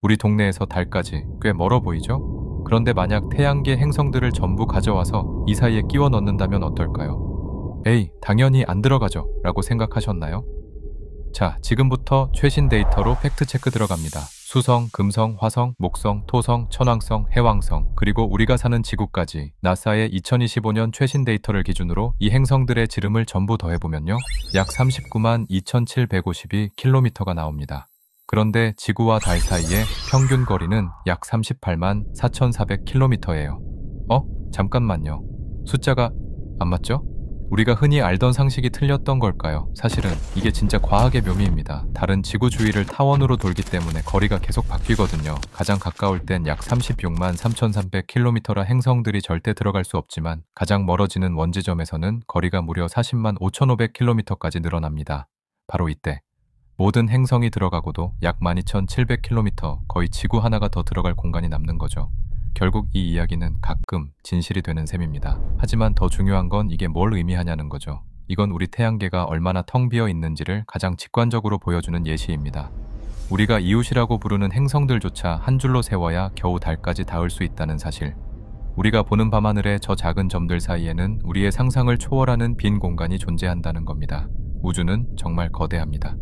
우리 동네에서 달까지 꽤 멀어 보이죠? 그런데 만약 태양계 행성들을 전부 가져와서 이 사이에 끼워 넣는다면 어떨까요? 에이, 당연히 안 들어가죠. 라고 생각하셨나요? 자, 지금부터 최신 데이터로 팩트체크 들어갑니다. 수성, 금성, 화성, 목성, 토성, 천왕성, 해왕성, 그리고 우리가 사는 지구까지 나사의 2025년 최신 데이터를 기준으로 이 행성들의 지름을 전부 더해보면요. 약 39만 2752km가 나옵니다. 그런데 지구와 달 사이의 평균 거리는 약 38만 4,400km예요. 어? 잠깐만요. 숫자가 안 맞죠? 우리가 흔히 알던 상식이 틀렸던 걸까요? 사실은 이게 진짜 과학의 묘미입니다. 다른 지구 주위를 타원으로 돌기 때문에 거리가 계속 바뀌거든요. 가장 가까울 땐 약 36만 3,300km라 행성들이 절대 들어갈 수 없지만 가장 멀어지는 원지점에서는 거리가 무려 40만 5,500km까지 늘어납니다. 바로 이때 모든 행성이 들어가고도 약 12,700km 거의 지구 하나가 더 들어갈 공간이 남는 거죠. 결국 이 이야기는 가끔 진실이 되는 셈입니다. 하지만 더 중요한 건 이게 뭘 의미하냐는 거죠. 이건 우리 태양계가 얼마나 텅 비어 있는지를 가장 직관적으로 보여주는 예시입니다. 우리가 이웃이라고 부르는 행성들조차 한 줄로 세워야 겨우 달까지 닿을 수 있다는 사실. 우리가 보는 밤하늘의 저 작은 점들 사이에는 우리의 상상을 초월하는 빈 공간이 존재한다는 겁니다. 우주는 정말 거대합니다.